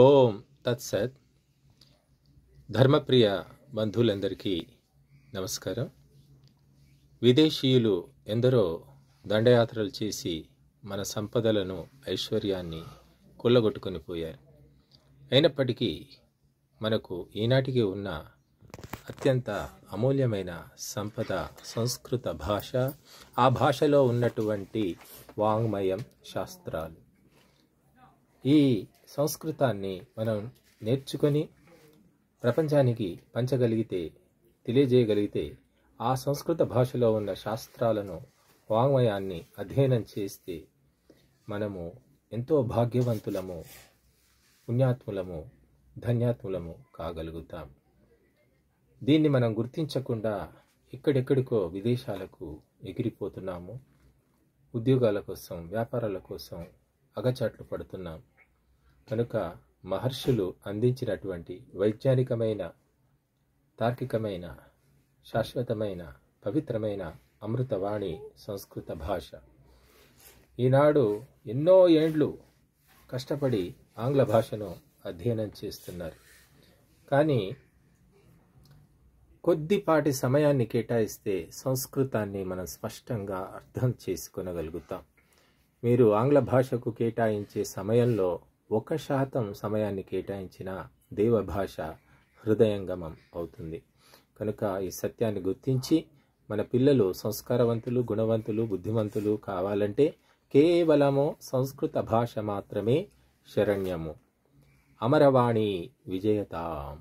ఓం తత్సత్ ధర్మప్రియ బంధువులందరికీ నమస్కారం విదేశీయులు ఎందరో దండయాత్రలు చేసి మన సంపదలను ఐశ్వర్యాన్ని కొల్లగొట్టుకుని పోయారు అయినప్పటికీ మనకు ఈనాటికి ఉన్న అత్యంత అమూల్యమైన సంపద సంస్కృత భాష ఆ భాషలో ఉన్నటువంటి వాంగ్మయం శాస్త్రాలు ఈ సంస్కృతాన్ని మనం నేర్చుకొని ప్రపంచానికి పంచగలిగితే తెలియజేయగలిగితే ఆ సంస్కృత భాషలో ఉన్న శాస్త్రాలను వాంగ్మయాన్ని అధ్యయనం చేస్తే మనము ఎంతో భాగ్యవంతులము పుణ్యాత్ములము ధన్యాత్ములము కాగలుగుతాం దీన్ని మనం గుర్తించకుండా ఎక్కడెక్కడికో విదేశాలకు ఎగిరిపోతున్నాము ఉద్యోగాల కోసం వ్యాపారాల కోసం అగచాట్లు పడుతున్నాం కనుక మహర్షులు అందించినటువంటి వైజ్ఞానికమైన తార్కికమైన శాశ్వతమైన పవిత్రమైన అమృతవాణి సంస్కృత భాష ఈనాడు ఎన్నో ఏండ్లు కష్టపడి ఆంగ్ల భాషను అధ్యయనం చేస్తున్నారు కానీ కొద్దిపాటి సమయాన్ని కేటాయిస్తే సంస్కృతాన్ని మనం స్పష్టంగా అర్థం చేసుకునగలుగుతాం మీరు ఆంగ్ల భాషకు కేటాయించే సమయంలో ఒక శాతం సమయాన్ని కేటాయించిన దేవభాష హృదయంగమం అవుతుంది కనుక ఈ సత్యాన్ని గుర్తించి మన పిల్లలు సంస్కారవంతులు గుణవంతులు బుద్ధిమంతులు కావాలంటే కేవలము సంస్కృత భాష మాత్రమే శరణ్యము అమరవాణి విజయతాం